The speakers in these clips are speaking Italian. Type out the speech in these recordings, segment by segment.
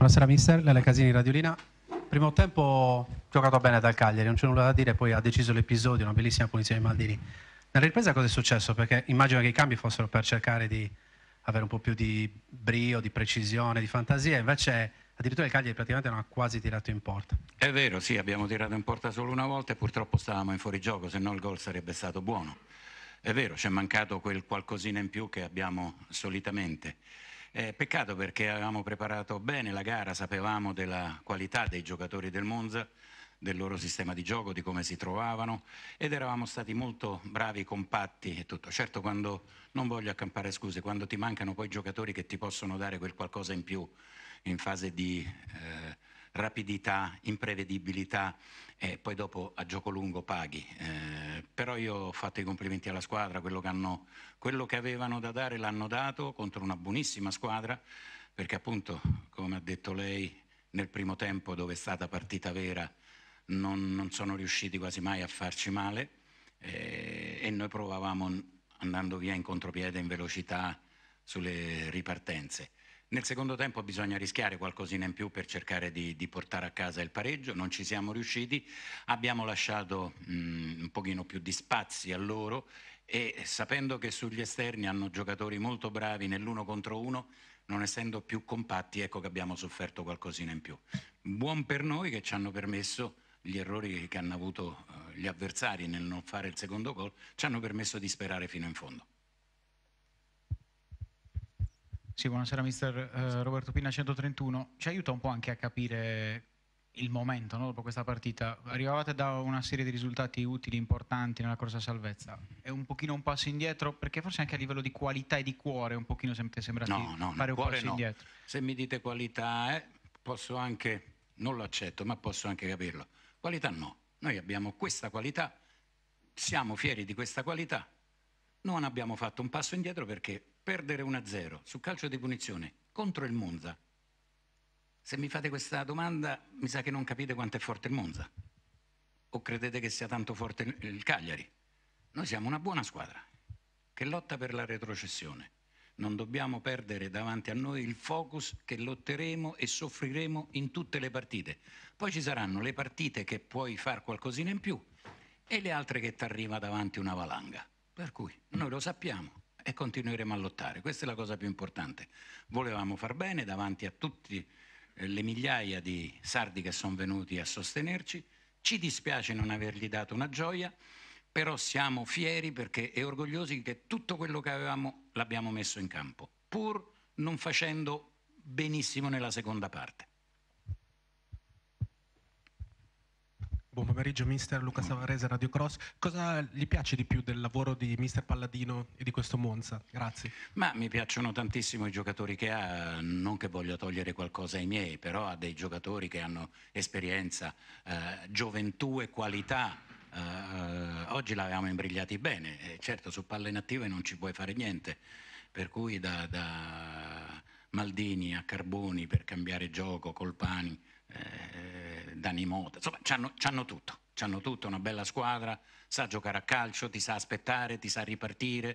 Buonasera mister, Lele Casini, Radiolina. Primo tempo giocato bene dal Cagliari, non c'è nulla da dire, poi ha deciso l'episodio, una bellissima punizione di Maldini. Nella ripresa cosa è successo? Perché immagino che i cambi fossero per cercare di avere un po' più di brio, di precisione, di fantasia, invece addirittura il Cagliari praticamente non ha quasi tirato in porta. È vero, sì, abbiamo tirato in porta solo una volta e purtroppo stavamo in fuorigioco, se no il gol sarebbe stato buono. È vero, ci è mancato quel qualcosina in più che abbiamo solitamente. Eh, peccato perché avevamo preparato bene la gara, sapevamo della qualità dei giocatori del Monza, del loro sistema di gioco, di come si trovavano ed eravamo stati molto bravi, compatti e tutto. Certo quando, non voglio accampare scuse, quando ti mancano poi giocatori che ti possono dare quel qualcosa in più in fase di eh, rapidità, imprevedibilità e poi dopo a gioco lungo paghi. Eh, però io ho fatto i complimenti alla squadra, quello che, hanno, quello che avevano da dare l'hanno dato contro una buonissima squadra, perché appunto, come ha detto lei, nel primo tempo dove è stata partita vera non, non sono riusciti quasi mai a farci male eh, e noi provavamo andando via in contropiede, in velocità, sulle ripartenze. Nel secondo tempo bisogna rischiare qualcosina in più per cercare di, di portare a casa il pareggio, non ci siamo riusciti, abbiamo lasciato mh, mm, un pochino più di spazi a loro e sapendo che sugli esterni hanno giocatori molto bravi nell'uno contro uno, non essendo più compatti, ecco che abbiamo sofferto qualcosina in più. Buon per noi che ci hanno permesso gli errori che hanno avuto eh, gli avversari nel non fare il secondo gol, ci hanno permesso di sperare fino in fondo. Sì, buonasera mister eh, Roberto Pina 131. Ci aiuta un po' anche a capire il momento no, dopo questa partita. Arrivavate da una serie di risultati utili, importanti nella corsa salvezza. È un pochino un passo indietro perché forse anche a livello di qualità e di cuore un pochino sempre sembra no, no, fare un passo no. indietro. Se mi dite qualità, eh, posso anche, non lo accetto, ma posso anche capirlo. Qualità no. Noi abbiamo questa qualità, siamo fieri di questa qualità. Non abbiamo fatto un passo indietro perché perdere 1-0 su calcio di punizione contro il Monza, se mi fate questa domanda mi sa che non capite quanto è forte il Monza o credete che sia tanto forte il Cagliari. Noi siamo una buona squadra che lotta per la retrocessione. Non dobbiamo perdere davanti a noi il focus che lotteremo e soffriremo in tutte le partite. Poi ci saranno le partite che puoi fare qualcosina in più e le altre che ti arriva davanti una valanga. Per cui noi lo sappiamo, e continueremo a lottare. Questa è la cosa più importante. Volevamo far bene davanti a tutte eh, le migliaia di sardi che sono venuti a sostenerci. Ci dispiace non avergli dato una gioia, però siamo fieri perché e orgogliosi che tutto quello che avevamo l'abbiamo messo in campo, pur non facendo benissimo nella seconda parte. buon pomeriggio mister Luca Savarese, Radio Cross. Cosa gli piace di più del lavoro di mister Palladino e di questo Monza? Grazie. Ma mi piacciono tantissimo i giocatori che ha, non che voglia togliere qualcosa ai miei, però ha dei giocatori che hanno esperienza, eh, gioventù e qualità. Eh, oggi l'avevamo imbrigliati bene, e eh, certo su palle inattive non ci puoi fare niente, per cui da, da Maldini a Carboni per cambiare gioco, Colpani. Eh, Dani Mota, insomma, ci hanno tutto, ci hanno tutto, una bella squadra, sa giocare a calcio, ti sa aspettare, ti sa ripartire.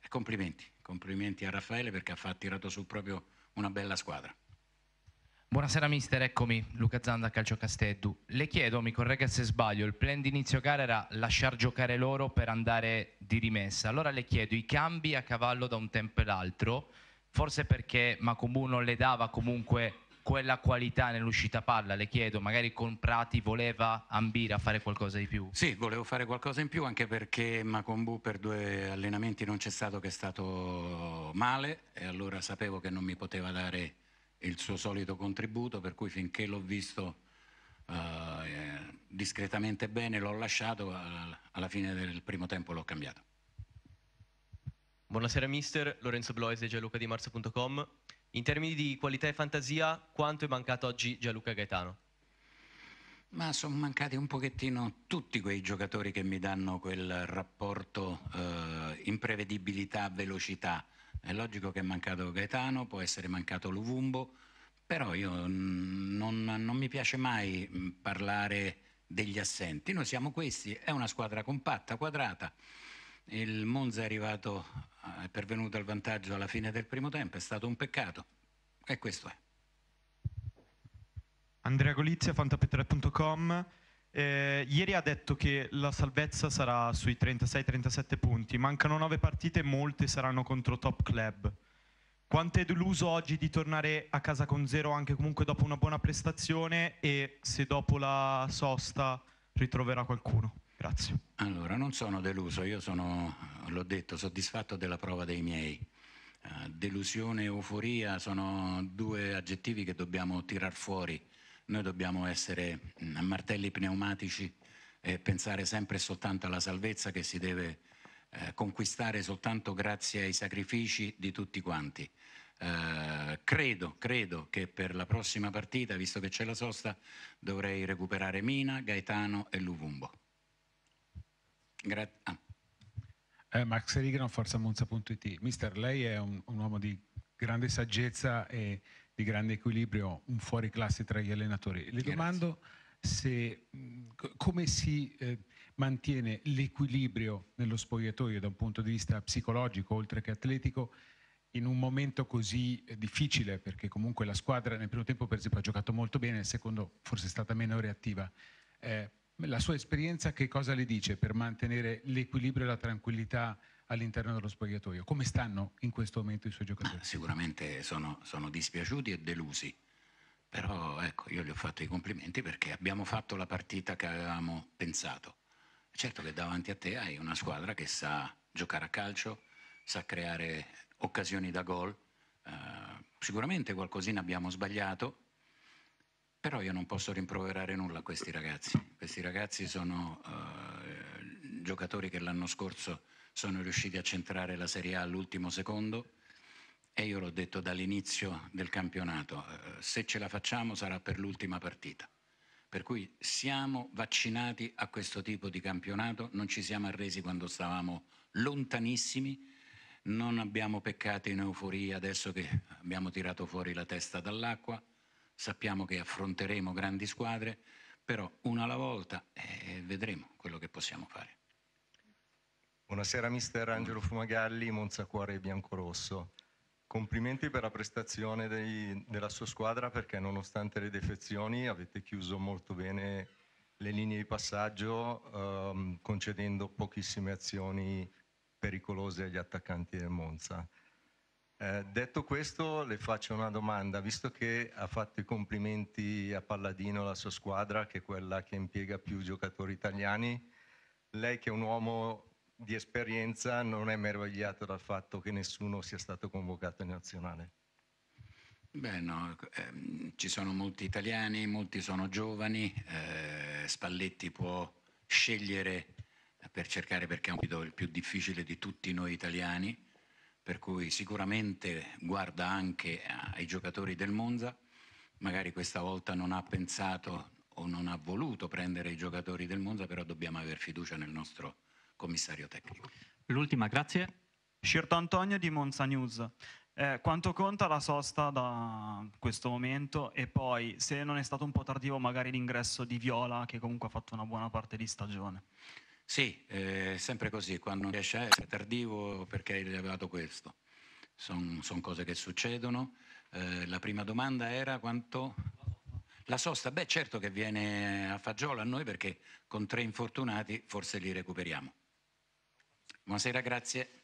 Eh, complimenti, complimenti a Raffaele perché ha tirato su proprio una bella squadra. Buonasera mister, eccomi, Luca Zanda, Calcio Casteddu. Le chiedo, mi corregga se sbaglio, il plan di inizio gara era lasciar giocare loro per andare di rimessa. Allora le chiedo, i cambi a cavallo da un tempo e l'altro, forse perché Macomu non le dava comunque quella qualità nell'uscita palla, le chiedo, magari con Prati voleva ambire a fare qualcosa di più? Sì, volevo fare qualcosa in più anche perché Macombu per due allenamenti non c'è stato che è stato male e allora sapevo che non mi poteva dare il suo solito contributo, per cui finché l'ho visto uh, discretamente bene l'ho lasciato, alla fine del primo tempo l'ho cambiato. Buonasera mister, Lorenzo Bloise, di marzo.com. In termini di qualità e fantasia, quanto è mancato oggi Gianluca Gaetano? Ma sono mancati un pochettino tutti quei giocatori che mi danno quel rapporto eh, imprevedibilità-velocità. È logico che è mancato Gaetano, può essere mancato Luvumbo, però io non, non mi piace mai parlare degli assenti. Noi siamo questi, è una squadra compatta, quadrata. Il Monza è arrivato, eh, è pervenuto al vantaggio alla fine del primo tempo, è stato un peccato e questo è. Andrea Golizia, fantapetre.com. Eh, ieri ha detto che la salvezza sarà sui 36-37 punti, mancano 9 partite e molte saranno contro top club. Quanto è deluso oggi di tornare a casa con zero anche comunque dopo una buona prestazione e se dopo la sosta ritroverà qualcuno? Grazie. Allora, non sono deluso, io sono, l'ho detto, soddisfatto della prova dei miei. Uh, delusione e euforia sono due aggettivi che dobbiamo tirar fuori. Noi dobbiamo essere a mm, martelli pneumatici e pensare sempre e soltanto alla salvezza che si deve uh, conquistare soltanto grazie ai sacrifici di tutti quanti. Uh, credo, credo che per la prossima partita, visto che c'è la sosta, dovrei recuperare Mina, Gaetano e Luvumbo. Grazie. Ah. Eh, Max Rigano, forzamonza.it. Mister, lei è un, un, uomo di grande saggezza e di grande equilibrio, un fuori classe tra gli allenatori. Le Grazie. domando se, come si eh, mantiene l'equilibrio nello spogliatoio da un punto di vista psicologico, oltre che atletico, in un momento così eh, difficile, perché comunque la squadra nel primo tempo per esempio ha giocato molto bene, nel secondo forse è stata meno reattiva. Eh, la sua esperienza che cosa le dice per mantenere l'equilibrio e la tranquillità all'interno dello spogliatoio? Come stanno in questo momento i suoi giocatori? Ma sicuramente sono, sono, dispiaciuti e delusi, però ecco, io gli ho fatto i complimenti perché abbiamo fatto la partita che avevamo pensato. Certo che davanti a te hai una squadra che sa giocare a calcio, sa creare occasioni da gol, eh, sicuramente qualcosina abbiamo sbagliato, però io non posso rimproverare nulla a questi ragazzi. Questi ragazzi sono uh, giocatori che l'anno scorso sono riusciti a centrare la Serie A all'ultimo secondo e io l'ho detto dall'inizio del campionato, uh, se ce la facciamo sarà per l'ultima partita. Per cui siamo vaccinati a questo tipo di campionato, non ci siamo arresi quando stavamo lontanissimi, non abbiamo peccato in euforia adesso che abbiamo tirato fuori la testa dall'acqua sappiamo che affronteremo grandi squadre, però una alla volta eh, vedremo quello che possiamo fare. Buonasera mister Angelo Fumagalli, Monzacuore Biancorosso. Complimenti per la prestazione dei, della sua squadra perché nonostante le defezioni avete chiuso molto bene le linee di passaggio ehm, concedendo pochissime azioni pericolose agli attaccanti del Monza. Eh, detto questo, le faccio una domanda, visto che ha fatto i complimenti a Palladino la sua squadra, che è quella che impiega più giocatori italiani, lei che è un uomo di esperienza non è meravigliato dal fatto che nessuno sia stato convocato in nazionale? Beh no, ehm, ci sono molti italiani, molti sono giovani, eh, Spalletti può scegliere per cercare perché è un compito il più difficile di tutti noi italiani, per cui sicuramente guarda anche ai giocatori del Monza, magari questa volta non ha pensato o non ha voluto prendere i giocatori del Monza, però dobbiamo aver fiducia nel nostro commissario tecnico. L'ultima, grazie. Scerto Antonio di Monza News. Eh, quanto conta la sosta da questo momento e poi se non è stato un po' tardivo magari l'ingresso di Viola che comunque ha fatto una buona parte di stagione? Sì, è eh, sempre così, quando non riesce a essere tardivo perché hai rilevato questo. Sono son cose che succedono. Eh, la prima domanda era quanto... La sosta, beh certo che viene a fagiolo a noi perché con tre infortunati forse li recuperiamo. Buonasera, grazie.